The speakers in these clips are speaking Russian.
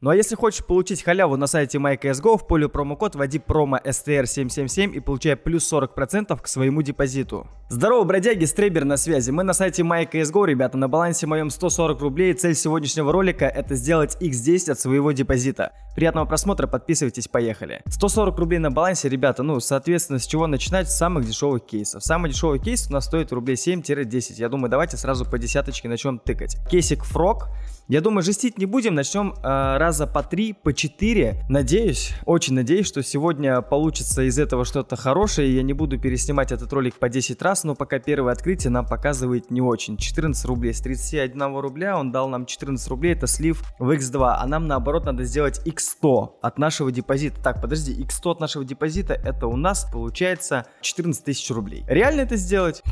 Ну а если хочешь получить халяву на сайте MyCSGO, в поле промокод вводи промо STR777 и получай плюс 40% к своему депозиту. Здорово, бродяги, Стребер на связи. Мы на сайте MyCSGO, ребята, на балансе моем 140 рублей. Цель сегодняшнего ролика это сделать x10 от своего депозита. Приятного просмотра, подписывайтесь, поехали. 140 рублей на балансе, ребята, ну, соответственно, с чего начинать? С самых дешевых кейсов. Самый дешевый кейс у нас стоит рублей 7-10. Я думаю, давайте сразу по десяточке начнем тыкать. Кейсик Frog. Я думаю, жестить не будем, начнем э, раза по три, по четыре. Надеюсь, очень надеюсь, что сегодня получится из этого что-то хорошее. Я не буду переснимать этот ролик по 10 раз, но пока первое открытие нам показывает не очень. 14 рублей. С 31 рубля он дал нам 14 рублей, это слив в X2. А нам наоборот надо сделать X100 от нашего депозита. Так, подожди, X100 от нашего депозита это у нас получается 14 тысяч рублей. Реально это сделать?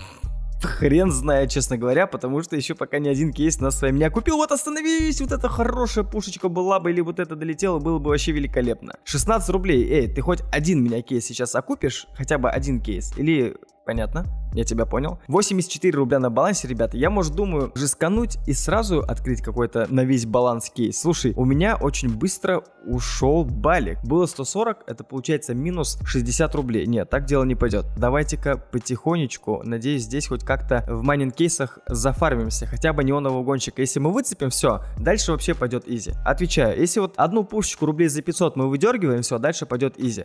Хрен знает, честно говоря, потому что еще пока ни один кейс нас с вами не купил. Вот остановись, вот эта хорошая пушечка была бы, или вот это долетело, было бы вообще великолепно. 16 рублей, эй, ты хоть один меня кейс сейчас окупишь? Хотя бы один кейс? Или Понятно? Я тебя понял. 84 рубля на балансе, ребята. Я, может, думаю, жескануть и сразу открыть какой-то на весь баланс кейс. Слушай, у меня очень быстро ушел балик. Было 140, это получается минус 60 рублей. Нет, так дело не пойдет. Давайте-ка потихонечку, надеюсь, здесь хоть как-то в майнинг кейсах зафармимся. Хотя бы неонового гонщика. Если мы выцепим, все, дальше вообще пойдет изи. Отвечаю, если вот одну пушечку рублей за 500 мы выдергиваем, все, дальше пойдет изи.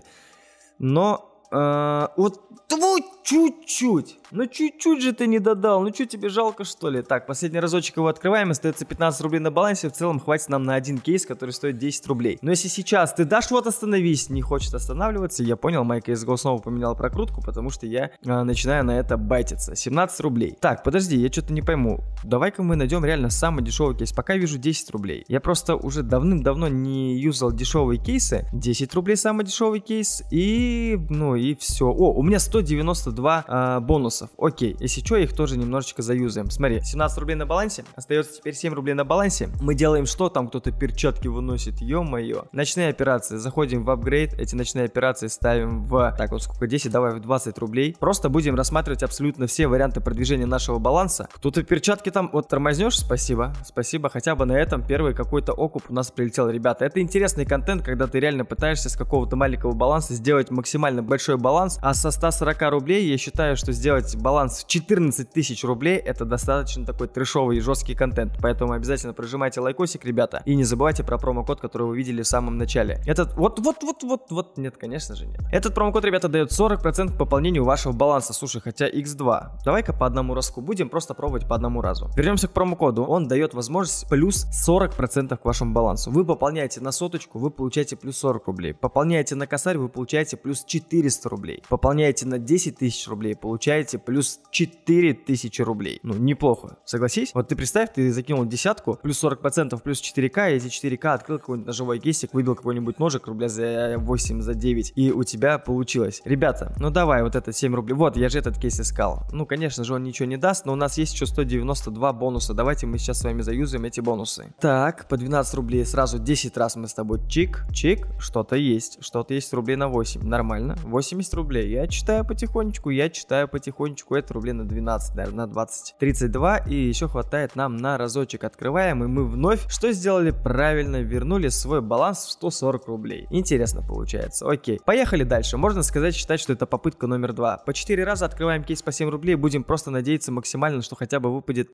Но... Э, вот... Твой чуть-чуть. Ну чуть-чуть же ты не додал. Ну что, тебе жалко, что ли? Так, последний разочек его открываем. Остается 15 рублей на балансе. В целом хватит нам на один кейс, который стоит 10 рублей. Но если сейчас ты дашь, вот остановись, не хочет останавливаться, я понял, Майк CSGO снова поменял прокрутку, потому что я э, начинаю на это байтиться. 17 рублей. Так, подожди, я что-то не пойму. Давай-ка мы найдем реально самый дешевый кейс. Пока вижу 10 рублей. Я просто уже давным-давно не юзал дешевые кейсы. 10 рублей самый дешевый кейс. И, ну и все. О, у меня 190 92 э, бонусов. Окей, если что, их тоже немножечко заюзаем. Смотри, 17 рублей на балансе, остается теперь 7 рублей на балансе. Мы делаем что? Там кто-то перчатки выносит, ё-моё. Ночные операции, заходим в апгрейд, эти ночные операции ставим в, так вот сколько, 10, давай в 20 рублей. Просто будем рассматривать абсолютно все варианты продвижения нашего баланса. Кто-то перчатки там, вот тормознешь, спасибо, спасибо, хотя бы на этом первый какой-то окуп у нас прилетел, ребята. Это интересный контент, когда ты реально пытаешься с какого-то маленького баланса сделать максимально большой баланс, а со 140 рублей рублей. Я считаю, что сделать баланс в 14 тысяч рублей это достаточно такой трешовый и жесткий контент. Поэтому обязательно прожимайте лайкосик, ребята. И не забывайте про промокод, который вы видели в самом начале. Этот вот, вот, вот, вот, вот, нет, конечно же нет. Этот промокод, ребята, дает 40% к пополнению вашего баланса. Слушай, хотя x2. Давай-ка по одному разку будем просто пробовать по одному разу. Вернемся к промокоду. Он дает возможность плюс 40% к вашему балансу. Вы пополняете на соточку, вы получаете плюс 40 рублей. Пополняете на косарь, вы получаете плюс 400 рублей. Пополняете на 10 тысяч тысяч рублей получаете, плюс 4 тысячи рублей. Ну, неплохо, согласись? Вот ты представь, ты закинул десятку, плюс 40%, плюс 4К, и эти 4К открыл какой-нибудь ножевой кейсик, выбил какой-нибудь ножик рубля за 8, за 9, и у тебя получилось. Ребята, ну давай вот это 7 рублей. Вот, я же этот кейс искал. Ну, конечно же, он ничего не даст, но у нас есть еще 192 бонуса. Давайте мы сейчас с вами заюзаем эти бонусы. Так, по 12 рублей сразу 10 раз мы с тобой чик, чик, что-то есть, что-то есть рублей на 8. Нормально, 80 рублей. Я читаю потихонечку потихонечку я читаю потихонечку. Это рублей на 12, наверное, на 20. 32 и еще хватает нам на разочек. Открываем и мы вновь что сделали правильно? Вернули свой баланс в 140 рублей. Интересно получается. Окей. Поехали дальше. Можно сказать, считать, что это попытка номер 2. По 4 раза открываем кейс по 7 рублей. Будем просто надеяться максимально, что хотя бы выпадет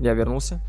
я вернулся.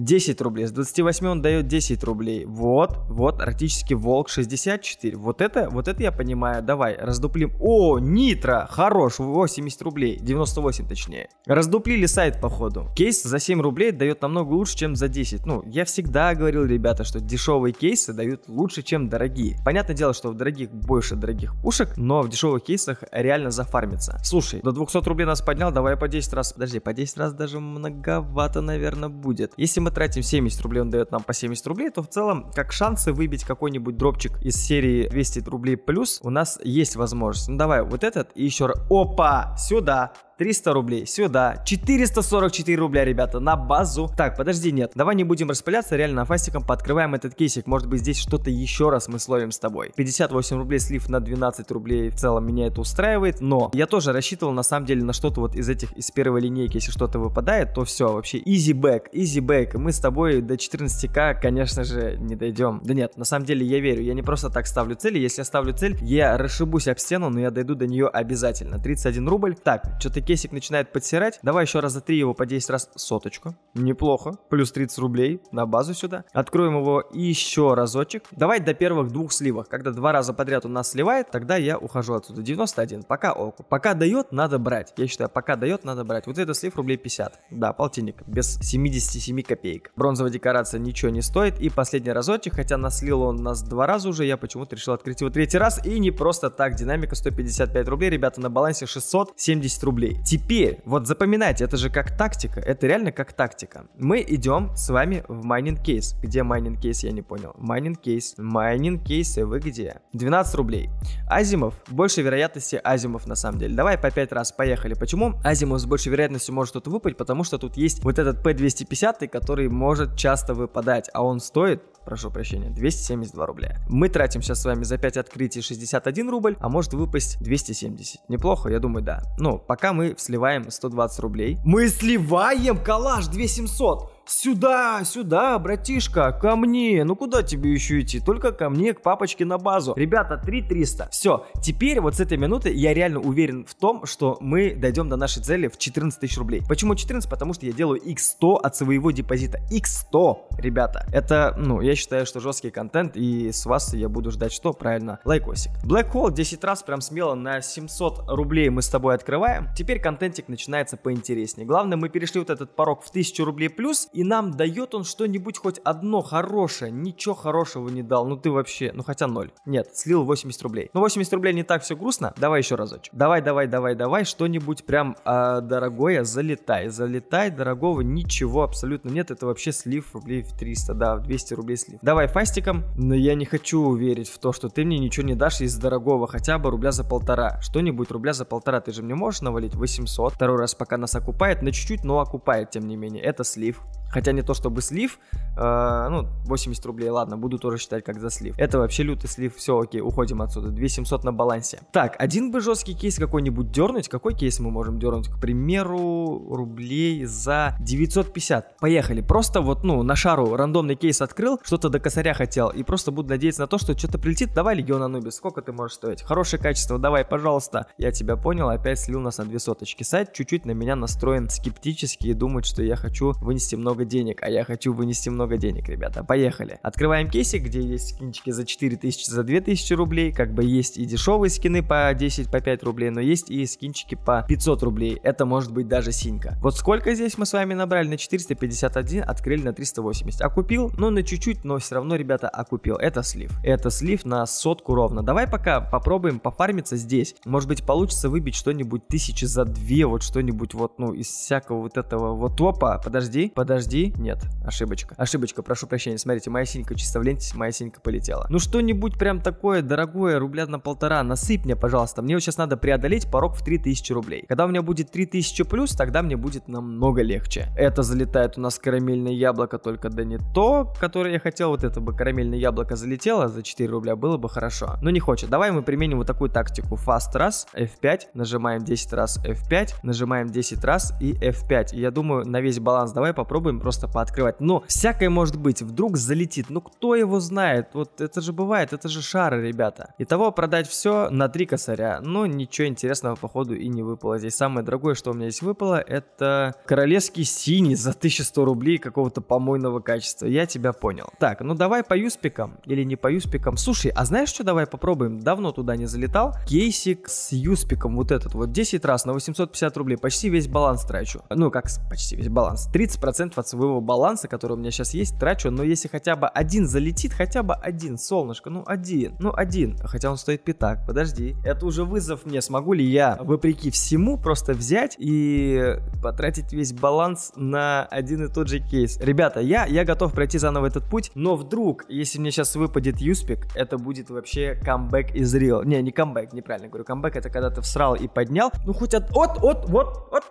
10 рублей. С 28 он дает 10 рублей. Вот, вот, арктический волк 64. Вот это, вот это я понимаю. Давай, раздуплим. О, нитро, хорош, 80 рублей. 98 точнее. Раздуплили сайт, походу. Кейс за 7 рублей дает намного лучше, чем за 10. Ну, я всегда говорил, ребята, что дешевые кейсы дают лучше, чем дорогие. Понятное дело, что в дорогих больше дорогих пушек, но в дешевых кейсах реально зафармится. Слушай, до 200 рублей нас поднял, давай по 10 раз. Подожди, по 10 раз даже многовато, наверное, будет. Если мы мы тратим 70 рублей, он дает нам по 70 рублей, то в целом, как шансы выбить какой-нибудь дропчик из серии 200 рублей плюс, у нас есть возможность. Ну давай вот этот и еще раз. Опа! Сюда! 300 рублей сюда, 444 рубля, ребята, на базу. Так, подожди, нет, давай не будем распыляться, реально фастиком подкрываем этот кейсик, может быть здесь что-то еще раз мы словим с тобой. 58 рублей слив на 12 рублей, в целом меня это устраивает, но я тоже рассчитывал на самом деле на что-то вот из этих, из первой линейки, если что-то выпадает, то все, вообще easy back, easy back, мы с тобой до 14к, конечно же, не дойдем. Да нет, на самом деле я верю, я не просто так ставлю цели, если я ставлю цель, я расшибусь об стену, но я дойду до нее обязательно. 31 рубль, так, что-то Кесик начинает подсирать. Давай еще раз за три его по 10 раз соточку. Неплохо. Плюс 30 рублей на базу сюда. Откроем его еще разочек. Давай до первых двух сливок. Когда два раза подряд у нас сливает, тогда я ухожу отсюда. 91. Пока оку. Пока дает, надо брать. Я считаю, пока дает, надо брать. Вот это слив рублей 50. Да, полтинник. Без 77 копеек. Бронзовая декорация ничего не стоит. И последний разочек, хотя наслил он нас два раза уже, я почему-то решил открыть его третий раз. И не просто так. Динамика 155 рублей. Ребята, на балансе 670 рублей. Теперь, вот запоминайте, это же как тактика, это реально как тактика. Мы идем с вами в майнинг кейс. Где майнинг кейс, я не понял. Майнинг кейс, майнинг кейсы, вы где? 12 рублей. Азимов, больше вероятности азимов на самом деле. Давай по 5 раз, поехали. Почему азимов с большей вероятностью может что-то выпасть? Потому что тут есть вот этот P250, который может часто выпадать, а он стоит прошу прощения, 272 рубля. Мы тратим сейчас с вами за 5 открытий 61 рубль, а может выпасть 270. Неплохо, я думаю, да. Ну, пока мы сливаем 120 рублей. Мы сливаем коллаж 2700! «Сюда, сюда, братишка, ко мне! Ну куда тебе еще идти? Только ко мне, к папочке на базу. Ребята, 3300. Все, теперь вот с этой минуты я реально уверен в том, что мы дойдем до нашей цели в 14 тысяч рублей. Почему 14? Потому что я делаю x100 от своего депозита. x100, ребята. Это, ну, я считаю, что жесткий контент, и с вас я буду ждать что? Правильно, лайкосик. Black Hole 10 раз прям смело на 700 рублей мы с тобой открываем. Теперь контентик начинается поинтереснее. Главное, мы перешли вот этот порог в 1000 рублей плюс, и и нам дает он что-нибудь хоть одно хорошее. Ничего хорошего не дал. Ну ты вообще, ну хотя ноль. Нет, слил 80 рублей. Ну 80 рублей не так все грустно. Давай еще разочек. Давай, давай, давай, давай, что-нибудь прям э, дорогое залетай. Залетай, дорогого ничего абсолютно нет. Это вообще слив рублей в 300, да, в 200 рублей слив. Давай фастиком, но я не хочу верить в то, что ты мне ничего не дашь из дорогого, хотя бы рубля за полтора. Что-нибудь рубля за полтора ты же мне можешь навалить 800. Второй раз пока нас окупает, на чуть-чуть, но окупает тем не менее. Это слив. Хотя не то чтобы слив, э, ну, 80 рублей, ладно, буду тоже считать как за слив. Это вообще лютый слив, все, окей, уходим отсюда, 2700 на балансе. Так, один бы жесткий кейс какой-нибудь дернуть, какой кейс мы можем дернуть? К примеру, рублей за 950. Поехали, просто вот, ну, на шару рандомный кейс открыл, что-то до косаря хотел, и просто буду надеяться на то, что что-то прилетит. Давай, Легион Анубис, сколько ты можешь стоить? Хорошее качество, давай, пожалуйста. Я тебя понял, опять слил нас на две соточки. Сайт чуть-чуть на меня настроен скептически и думает, что я хочу вынести много много денег, а я хочу вынести много денег, ребята. Поехали. Открываем кейсик, где есть скинчики за 4000, за 2000 рублей. Как бы есть и дешевые скины по 10, по 5 рублей, но есть и скинчики по 500 рублей. Это может быть даже синька. Вот сколько здесь мы с вами набрали? На 451, открыли на 380. Окупил? Ну, на чуть-чуть, но все равно, ребята, окупил. Это слив. Это слив на сотку ровно. Давай пока попробуем пофармиться здесь. Может быть, получится выбить что-нибудь тысячи за две, вот что-нибудь вот, ну, из всякого вот этого вот топа. Подожди, подожди подожди, нет, ошибочка. Ошибочка, прошу прощения, смотрите, моя синька чисто в моя синька полетела. Ну что-нибудь прям такое дорогое, рубля на полтора, насыпь мне, пожалуйста. Мне вот сейчас надо преодолеть порог в 3000 рублей. Когда у меня будет 3000 плюс, тогда мне будет намного легче. Это залетает у нас карамельное яблоко, только да не то, которое я хотел. Вот это бы карамельное яблоко залетело за 4 рубля, было бы хорошо. Но не хочет. Давай мы применим вот такую тактику. Fast раз, F5, нажимаем 10 раз F5, нажимаем 10 раз и F5. И я думаю, на весь баланс давай попробуем будем просто пооткрывать. Но всякое может быть, вдруг залетит. Ну кто его знает? Вот это же бывает, это же шары, ребята. Итого продать все на три косаря. Но ничего интересного, походу, и не выпало. Здесь самое дорогое, что у меня здесь выпало, это королевский синий за 1100 рублей какого-то помойного качества. Я тебя понял. Так, ну давай по юспикам. Или не по юспикам. Слушай, а знаешь что, давай попробуем? Давно туда не залетал. Кейсик с юспиком, вот этот вот. 10 раз на 850 рублей. Почти весь баланс трачу. Ну, как почти весь баланс. 30% от своего баланса, который у меня сейчас есть, трачу, но если хотя бы один залетит, хотя бы один, солнышко, ну один, ну один, а хотя он стоит пятак, подожди, это уже вызов мне, смогу ли я, вопреки всему, просто взять и потратить весь баланс на один и тот же кейс. Ребята, я, я готов пройти заново этот путь, но вдруг, если мне сейчас выпадет Юспик, это будет вообще камбэк из Real. Не, не камбэк, неправильно говорю, камбэк это когда ты всрал и поднял, ну хоть от, от, от, вот, от,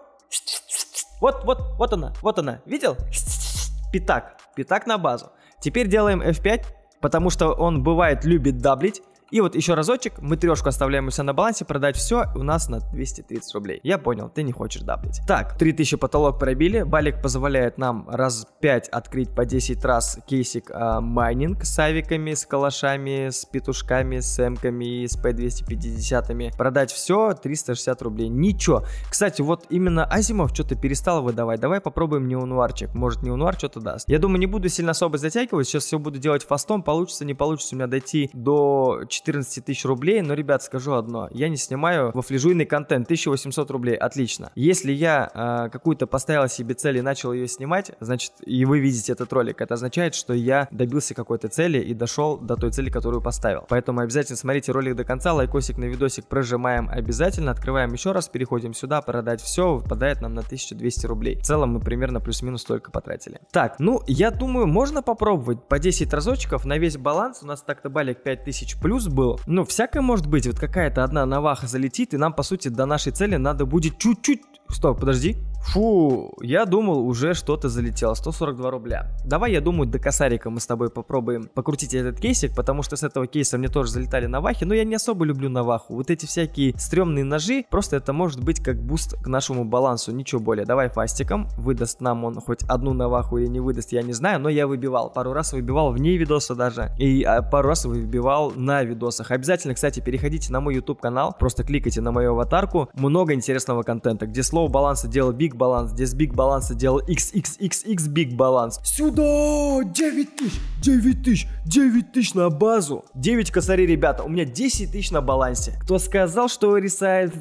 вот, вот, вот она, вот она, видел? Пятак, пятак на базу. Теперь делаем F5, потому что он бывает любит даблить, и вот еще разочек, мы трешку оставляем у себя на балансе, продать все, у нас на 230 рублей. Я понял, ты не хочешь даблить. Так, 3000 потолок пробили, балик позволяет нам раз 5 открыть по 10 раз кейсик э, майнинг с авиками, с калашами, с петушками, с эмками и с P250. Продать все, 360 рублей, ничего. Кстати, вот именно Азимов что-то перестал выдавать, давай попробуем неунуарчик, может неунуар что-то даст. Я думаю, не буду сильно особо затягивать, сейчас все буду делать фастом, получится, не получится у меня дойти до 14 тысяч рублей, но, ребят, скажу одно, я не снимаю во флижуйный контент, 1800 рублей, отлично. Если я э, какую-то поставил себе цель и начал ее снимать, значит, и вы видите этот ролик, это означает, что я добился какой-то цели и дошел до той цели, которую поставил. Поэтому обязательно смотрите ролик до конца, лайкосик на видосик прожимаем обязательно, открываем еще раз, переходим сюда, продать все, выпадает нам на 1200 рублей. В целом мы примерно плюс-минус столько потратили. Так, ну, я думаю, можно попробовать по 10 разочков на весь баланс, у нас так-то балик 5000 плюс был. Ну, всякое может быть. Вот какая-то одна наваха залетит, и нам, по сути, до нашей цели надо будет чуть-чуть... Стоп, подожди. Фу, я думал, уже что-то залетело. 142 рубля. Давай, я думаю, до косарика мы с тобой попробуем покрутить этот кейсик, потому что с этого кейса мне тоже залетали навахи, но я не особо люблю наваху. Вот эти всякие стрёмные ножи, просто это может быть как буст к нашему балансу, ничего более. Давай фастиком, выдаст нам он хоть одну наваху или не выдаст, я не знаю, но я выбивал. Пару раз выбивал вне видоса даже, и а, пару раз выбивал на видос видосах. Обязательно, кстати, переходите на мой YouTube канал, просто кликайте на мою аватарку. Много интересного контента, где слово баланса делал Big Balance, где с Big Balance делал XXXX Big Balance. Сюда! 9 тысяч! 9 тысяч! 9 тысяч на базу! 9 косарей, ребята, у меня 10 тысяч на балансе. Кто сказал, что рисает...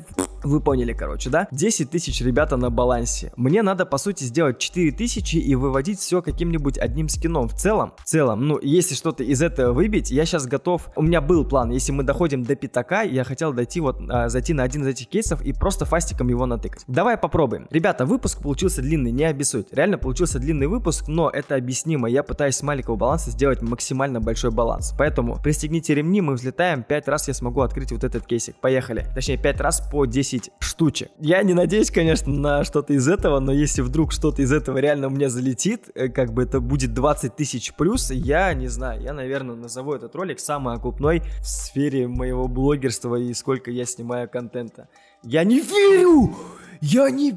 Вы поняли, короче, да? 10 тысяч ребята на балансе. Мне надо, по сути, сделать 4 тысячи и выводить все каким-нибудь одним скином. В целом, в целом, ну, если что-то из этого выбить, я сейчас готов... У меня был план, если мы доходим до пятака, я хотел дойти вот, а, зайти на один из этих кейсов и просто фастиком его натыкать. Давай попробуем. Ребята, выпуск получился длинный, не обессудь. Реально получился длинный выпуск, но это объяснимо. Я пытаюсь с маленького баланса сделать максимально большой баланс. Поэтому пристегните ремни, мы взлетаем. 5 раз я смогу открыть вот этот кейсик. Поехали. Точнее, 5 раз по 10 10 штучек. Я не надеюсь, конечно, на что-то из этого, но если вдруг что-то из этого реально у меня залетит, э, как бы это будет 20 тысяч плюс, я не знаю, я, наверное, назову этот ролик самый окупной в сфере моего блогерства и сколько я снимаю контента. Я не верю! Я не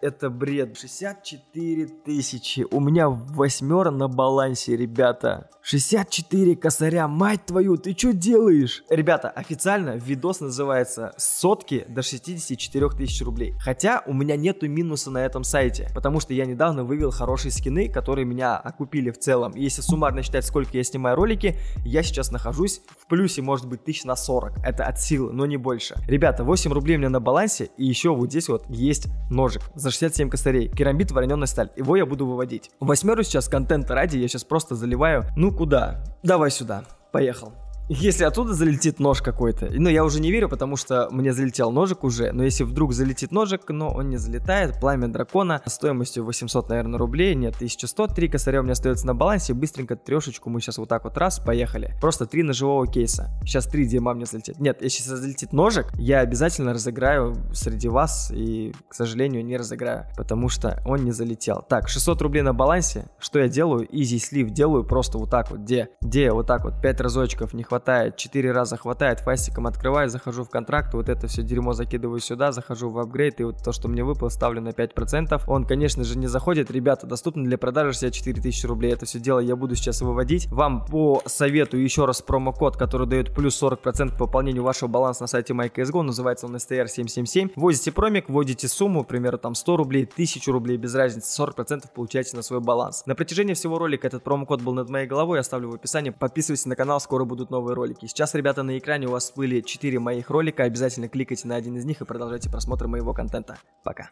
это бред. 64 тысячи. У меня восьмера на балансе, ребята. 64 косаря, мать твою, ты что делаешь? Ребята, официально видос называется «Сотки до 64 тысяч рублей». Хотя у меня нету минуса на этом сайте, потому что я недавно вывел хорошие скины, которые меня окупили в целом. если суммарно считать, сколько я снимаю ролики, я сейчас нахожусь в плюсе, может быть, тысяч на 40. Это от силы, но не больше. Ребята, 8 рублей у меня на балансе, и еще вот здесь вот есть ножик за 67 косарей. Керамбит, вареная сталь. Его я буду выводить. Восьмеру сейчас контента ради я сейчас просто заливаю. Ну куда? Давай сюда. Поехал. Если оттуда залетит нож какой-то, ну я уже не верю, потому что мне залетел ножик уже, но если вдруг залетит ножик, но он не залетает, пламя дракона стоимостью 800, наверное, рублей, нет, 1100, 3 косаря у меня остается на балансе, быстренько трешечку мы сейчас вот так вот раз, поехали. Просто три ножевого кейса, сейчас три дима мне залетит. Нет, если залетит ножик, я обязательно разыграю среди вас и, к сожалению, не разыграю, потому что он не залетел. Так, 600 рублей на балансе, что я делаю? Изи слив делаю просто вот так вот, где, где вот так вот, 5 разочков не хватает хватает, 4 раза хватает, фастиком открываю, захожу в контракт, вот это все дерьмо закидываю сюда, захожу в апгрейд, и вот то, что мне выпало, ставлю на 5%. Он, конечно же, не заходит. Ребята, доступно для продажи 64 тысячи рублей. Это все дело я буду сейчас выводить. Вам по совету еще раз промокод, который дает плюс 40% к пополнению вашего баланса на сайте MyCSGO, называется он STR777. Вводите промик, вводите сумму, примерно там 100 рублей, 1000 рублей, без разницы, 40% получаете на свой баланс. На протяжении всего ролика этот промокод был над моей головой, оставлю в описании. Подписывайтесь на канал, скоро будут новые новые ролики. Сейчас, ребята, на экране у вас всплыли 4 моих ролика. Обязательно кликайте на один из них и продолжайте просмотр моего контента. Пока.